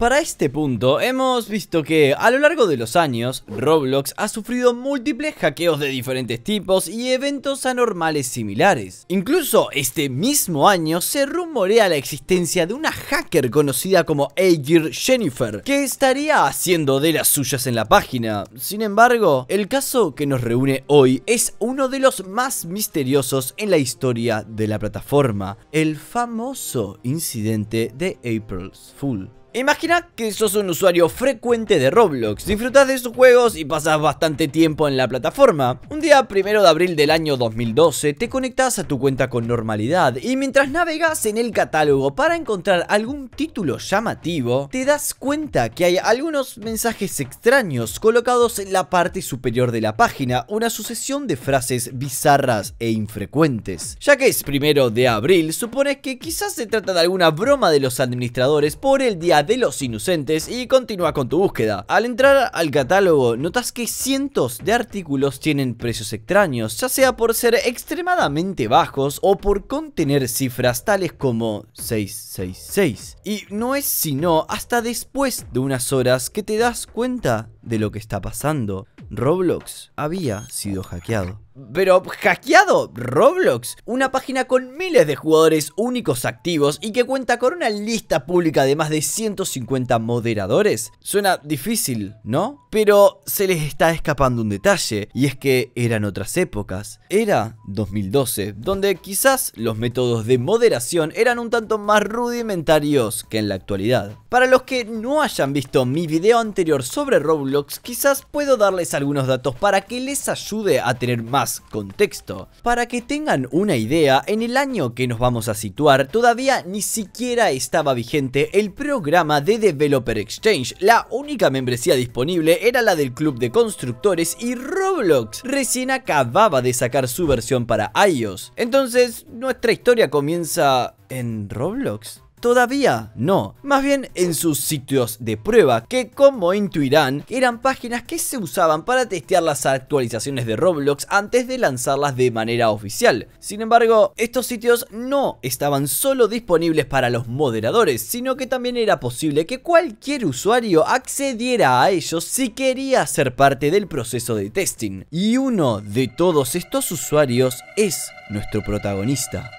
Para este punto hemos visto que a lo largo de los años Roblox ha sufrido múltiples hackeos de diferentes tipos y eventos anormales similares. Incluso este mismo año se rumorea la existencia de una hacker conocida como Aegir Jennifer que estaría haciendo de las suyas en la página. Sin embargo, el caso que nos reúne hoy es uno de los más misteriosos en la historia de la plataforma, el famoso incidente de April's Fool. Imagina que sos un usuario frecuente de Roblox, Disfrutas de sus juegos y pasas bastante tiempo en la plataforma. Un día primero de abril del año 2012 te conectas a tu cuenta con normalidad y mientras navegas en el catálogo para encontrar algún título llamativo, te das cuenta que hay algunos mensajes extraños colocados en la parte superior de la página, una sucesión de frases bizarras e infrecuentes. Ya que es primero de abril, supones que quizás se trata de alguna broma de los administradores por el día de los inocentes y continúa con tu búsqueda. Al entrar al catálogo, notas que cientos de artículos tienen precios extraños, ya sea por ser extremadamente bajos o por contener cifras tales como 666. Y no es sino hasta después de unas horas que te das cuenta de lo que está pasando. Roblox había sido hackeado pero hackeado Roblox, una página con miles de jugadores únicos activos y que cuenta con una lista pública de más de 150 moderadores. Suena difícil, ¿no? Pero se les está escapando un detalle, y es que eran otras épocas. Era 2012, donde quizás los métodos de moderación eran un tanto más rudimentarios que en la actualidad. Para los que no hayan visto mi video anterior sobre Roblox, quizás puedo darles algunos datos para que les ayude a tener más contexto. Para que tengan una idea, en el año que nos vamos a situar todavía ni siquiera estaba vigente el programa de Developer Exchange, la única membresía disponible era la del Club de Constructores y Roblox recién acababa de sacar su versión para iOS. Entonces, nuestra historia comienza en Roblox. Todavía no, más bien en sus sitios de prueba, que como intuirán, eran páginas que se usaban para testear las actualizaciones de Roblox antes de lanzarlas de manera oficial. Sin embargo, estos sitios no estaban solo disponibles para los moderadores, sino que también era posible que cualquier usuario accediera a ellos si quería ser parte del proceso de testing. Y uno de todos estos usuarios es nuestro protagonista,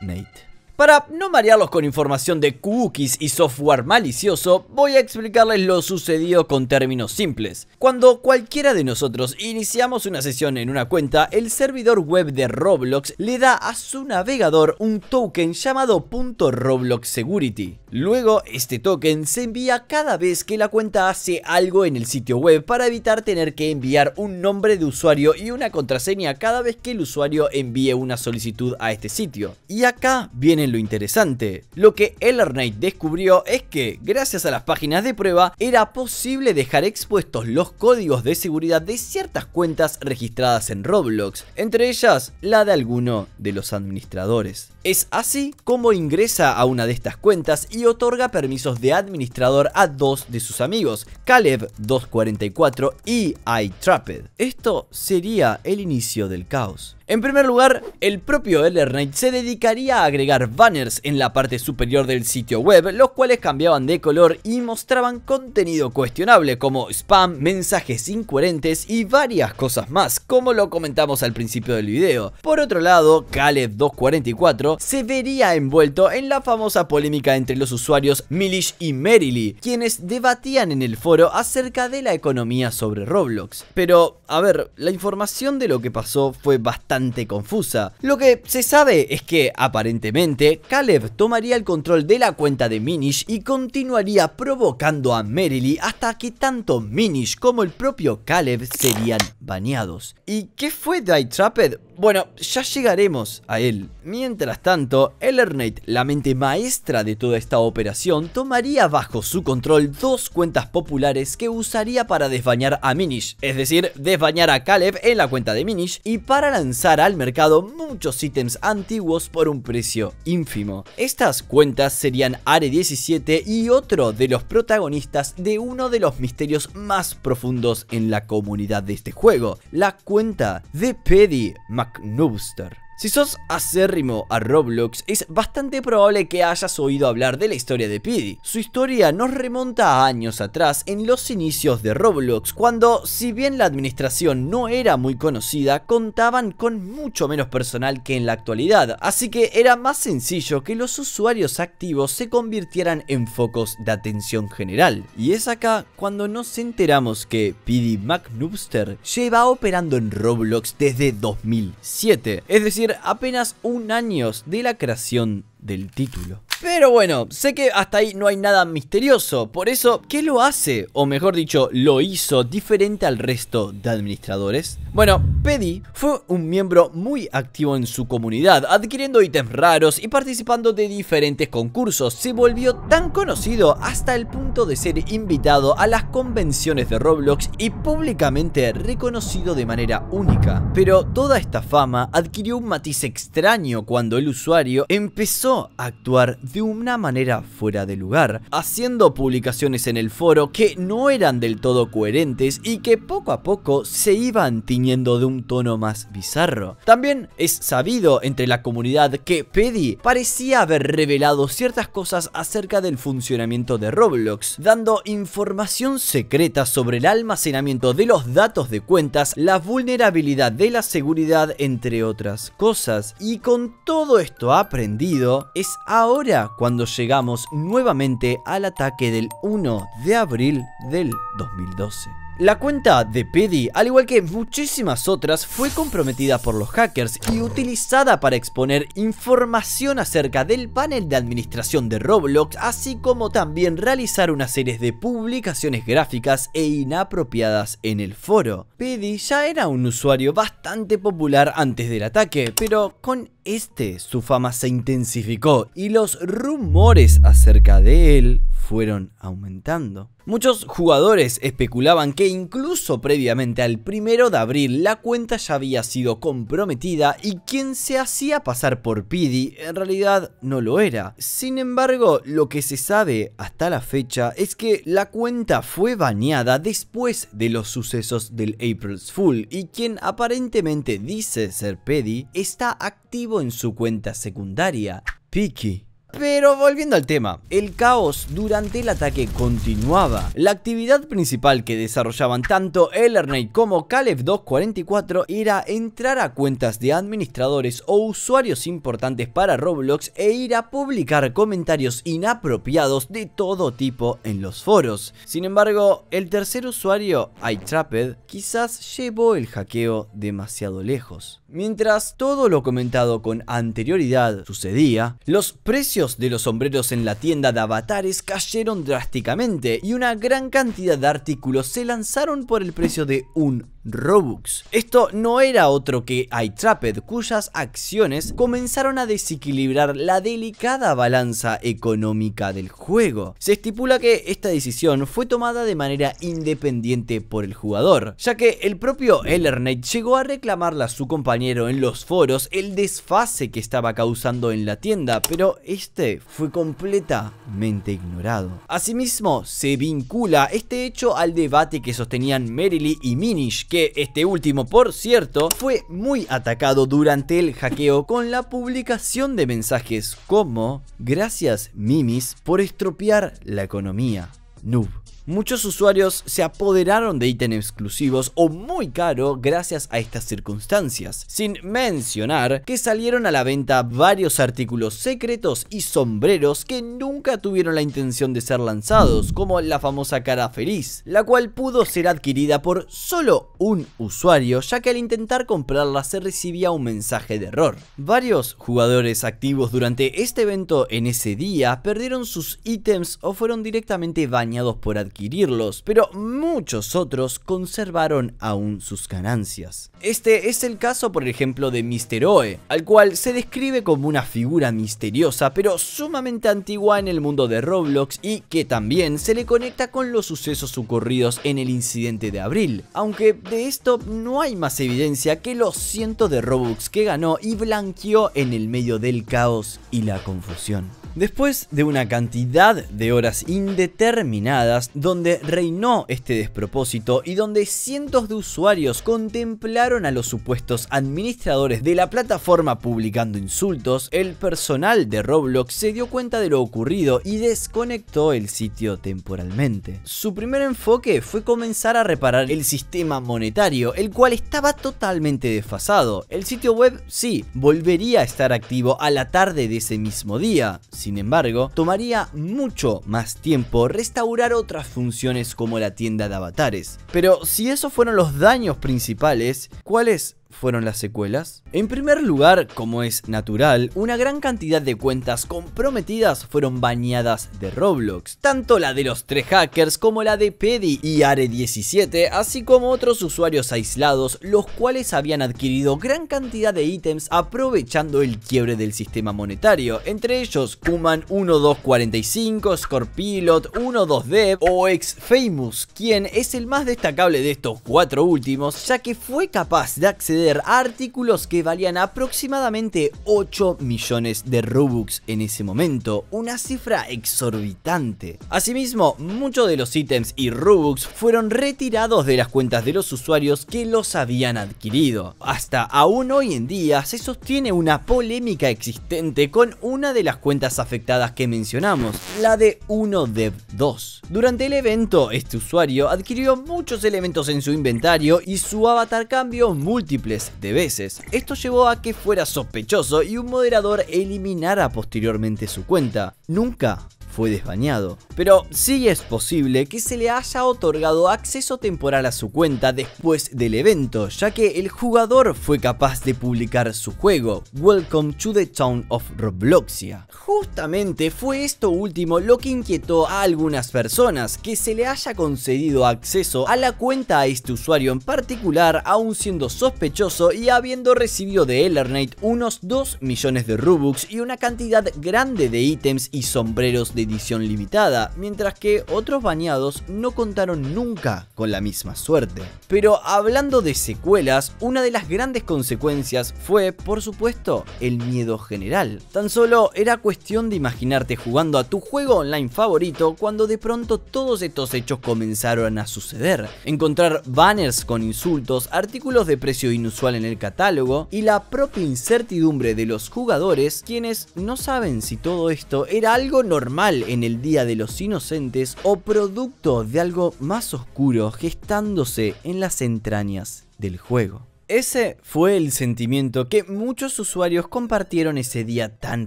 Nate. Para no marearlos con información de cookies y software malicioso, voy a explicarles lo sucedido con términos simples. Cuando cualquiera de nosotros iniciamos una sesión en una cuenta, el servidor web de Roblox le da a su navegador un token llamado .roblox security. Luego, este token se envía cada vez que la cuenta hace algo en el sitio web para evitar tener que enviar un nombre de usuario y una contraseña cada vez que el usuario envíe una solicitud a este sitio. Y acá vienen lo interesante. Lo que Ellernate descubrió es que, gracias a las páginas de prueba, era posible dejar expuestos los códigos de seguridad de ciertas cuentas registradas en Roblox, entre ellas la de alguno de los administradores. Es así como ingresa a una de estas cuentas y otorga permisos de administrador a dos de sus amigos, Caleb 244 y iTrapped. Esto sería el inicio del caos. En primer lugar, el propio Ellernate se dedicaría a agregar banners en la parte superior del sitio web, los cuales cambiaban de color y mostraban contenido cuestionable como spam, mensajes incoherentes y varias cosas más, como lo comentamos al principio del video. Por otro lado, Caleb244 se vería envuelto en la famosa polémica entre los usuarios Milish y Merily, quienes debatían en el foro acerca de la economía sobre Roblox. Pero, a ver, la información de lo que pasó fue bastante confusa. Lo que se sabe es que, aparentemente, Caleb tomaría el control de la cuenta de Minish y continuaría provocando a Merily hasta que tanto Minish como el propio Caleb serían bañados. ¿Y qué fue de Trapped? Bueno, ya llegaremos a él. Mientras tanto, Ellernate, la mente maestra de toda esta operación, tomaría bajo su control dos cuentas populares que usaría para desbañar a Minish, es decir, desbañar a Caleb en la cuenta de Minish y para lanzar al mercado muchos ítems antiguos por un precio ínfimo. Estas cuentas serían Are 17 y otro de los protagonistas de uno de los misterios más profundos en la comunidad de este juego, la cuenta de Peddy McNubster. Si sos acérrimo a Roblox, es bastante probable que hayas oído hablar de la historia de Pidi. Su historia nos remonta a años atrás, en los inicios de Roblox, cuando, si bien la administración no era muy conocida, contaban con mucho menos personal que en la actualidad, así que era más sencillo que los usuarios activos se convirtieran en focos de atención general. Y es acá cuando nos enteramos que Pidi McNubster lleva operando en Roblox desde 2007, es decir, apenas un año de la creación del título. Pero bueno, sé que hasta ahí no hay nada misterioso, por eso, ¿qué lo hace? O mejor dicho, lo hizo diferente al resto de administradores. Bueno, Pedi fue un miembro muy activo en su comunidad, adquiriendo ítems raros y participando de diferentes concursos. Se volvió tan conocido hasta el punto de ser invitado a las convenciones de Roblox y públicamente reconocido de manera única. Pero toda esta fama adquirió un matiz extraño cuando el usuario empezó a actuar de una manera fuera de lugar, haciendo publicaciones en el foro que no eran del todo coherentes y que poco a poco se iban tiñendo de un tono más bizarro. También es sabido entre la comunidad que Pedi parecía haber revelado ciertas cosas acerca del funcionamiento de Roblox, dando información secreta sobre el almacenamiento de los datos de cuentas, la vulnerabilidad de la seguridad, entre otras cosas. Y con todo esto aprendido, es ahora cuando llegamos nuevamente al ataque del 1 de abril del 2012. La cuenta de Pedi, al igual que muchísimas otras, fue comprometida por los hackers y utilizada para exponer información acerca del panel de administración de Roblox, así como también realizar una serie de publicaciones gráficas e inapropiadas en el foro. Pedi ya era un usuario bastante popular antes del ataque, pero con este su fama se intensificó y los rumores acerca de él fueron aumentando. Muchos jugadores especulaban que incluso previamente al primero de abril la cuenta ya había sido comprometida y quien se hacía pasar por Pidi en realidad no lo era. Sin embargo, lo que se sabe hasta la fecha es que la cuenta fue baneada después de los sucesos del April's Fool y quien aparentemente dice ser Pedi está activo en su cuenta secundaria. Piki pero volviendo al tema, el caos durante el ataque continuaba. La actividad principal que desarrollaban tanto Ellerney como Caleb 244 era entrar a cuentas de administradores o usuarios importantes para Roblox e ir a publicar comentarios inapropiados de todo tipo en los foros. Sin embargo, el tercer usuario, iTrapped, quizás llevó el hackeo demasiado lejos. Mientras todo lo comentado con anterioridad sucedía, los precios de los sombreros en la tienda de avatares cayeron drásticamente y una gran cantidad de artículos se lanzaron por el precio de un Robux. Esto no era otro que iTrapped, cuyas acciones comenzaron a desequilibrar la delicada balanza económica del juego. Se estipula que esta decisión fue tomada de manera independiente por el jugador, ya que el propio Ellerney llegó a reclamarle a su compañero en los foros el desfase que estaba causando en la tienda, pero este fue completamente ignorado. Asimismo, se vincula este hecho al debate que sostenían Merrily y Minish, que este último, por cierto, fue muy atacado durante el hackeo con la publicación de mensajes como Gracias Mimis por estropear la economía. Noob. Muchos usuarios se apoderaron de ítems exclusivos o muy caro gracias a estas circunstancias, sin mencionar que salieron a la venta varios artículos secretos y sombreros que nunca tuvieron la intención de ser lanzados, como la famosa cara feliz, la cual pudo ser adquirida por solo un usuario, ya que al intentar comprarla se recibía un mensaje de error. Varios jugadores activos durante este evento en ese día perdieron sus ítems o fueron directamente bañados por adquirirlos adquirirlos, pero muchos otros conservaron aún sus ganancias. Este es el caso, por ejemplo, de Oe, al cual se describe como una figura misteriosa, pero sumamente antigua en el mundo de Roblox y que también se le conecta con los sucesos ocurridos en el incidente de abril, aunque de esto no hay más evidencia que los cientos de Robux que ganó y blanqueó en el medio del caos y la confusión. Después de una cantidad de horas indeterminadas, donde reinó este despropósito y donde cientos de usuarios contemplaron a los supuestos administradores de la plataforma publicando insultos, el personal de Roblox se dio cuenta de lo ocurrido y desconectó el sitio temporalmente. Su primer enfoque fue comenzar a reparar el sistema monetario, el cual estaba totalmente desfasado. El sitio web sí, volvería a estar activo a la tarde de ese mismo día. Sin embargo, tomaría mucho más tiempo restaurar otras funciones como la tienda de avatares. Pero si esos fueron los daños principales, ¿cuáles? fueron las secuelas? En primer lugar, como es natural, una gran cantidad de cuentas comprometidas fueron bañadas de Roblox, tanto la de los tres hackers como la de Pedi y Are17, así como otros usuarios aislados, los cuales habían adquirido gran cantidad de ítems aprovechando el quiebre del sistema monetario, entre ellos Kuman 1245, Scorpilot 12dev o Exfamous, quien es el más destacable de estos cuatro últimos, ya que fue capaz de acceder artículos que valían aproximadamente 8 millones de Robux en ese momento, una cifra exorbitante. Asimismo, muchos de los ítems y Robux fueron retirados de las cuentas de los usuarios que los habían adquirido. Hasta aún hoy en día se sostiene una polémica existente con una de las cuentas afectadas que mencionamos, la de 1dev2. Durante el evento, este usuario adquirió muchos elementos en su inventario y su avatar cambió múltiples de veces. Esto llevó a que fuera sospechoso y un moderador eliminara posteriormente su cuenta. Nunca fue desbañado. Pero sí es posible que se le haya otorgado acceso temporal a su cuenta después del evento, ya que el jugador fue capaz de publicar su juego, Welcome to the Town of Robloxia. Justamente fue esto último lo que inquietó a algunas personas, que se le haya concedido acceso a la cuenta a este usuario en particular, aún siendo sospechoso y habiendo recibido de Ellernate unos 2 millones de Rubux y una cantidad grande de ítems y sombreros de edición limitada, mientras que otros bañados no contaron nunca con la misma suerte. Pero hablando de secuelas, una de las grandes consecuencias fue, por supuesto, el miedo general. Tan solo era cuestión de imaginarte jugando a tu juego online favorito cuando de pronto todos estos hechos comenzaron a suceder. Encontrar banners con insultos, artículos de precio inusual en el catálogo y la propia incertidumbre de los jugadores quienes no saben si todo esto era algo normal en el Día de los Inocentes o producto de algo más oscuro gestándose en las entrañas del juego. Ese fue el sentimiento que muchos usuarios compartieron ese día tan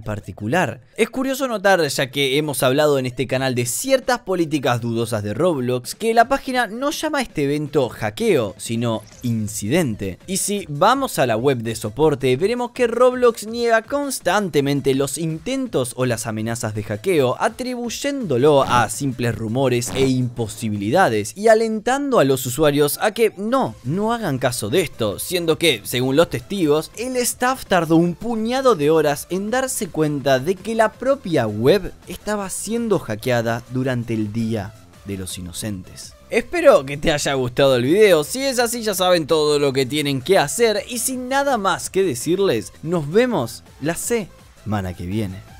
particular. Es curioso notar, ya que hemos hablado en este canal de ciertas políticas dudosas de Roblox, que la página no llama a este evento hackeo, sino incidente. Y si vamos a la web de soporte, veremos que Roblox niega constantemente los intentos o las amenazas de hackeo, atribuyéndolo a simples rumores e imposibilidades, y alentando a los usuarios a que no, no hagan caso de esto, siendo que, según los testigos, el staff tardó un puñado de horas en darse cuenta de que la propia web estaba siendo hackeada durante el día de los inocentes. Espero que te haya gustado el video, si es así ya saben todo lo que tienen que hacer y sin nada más que decirles, nos vemos la semana que viene.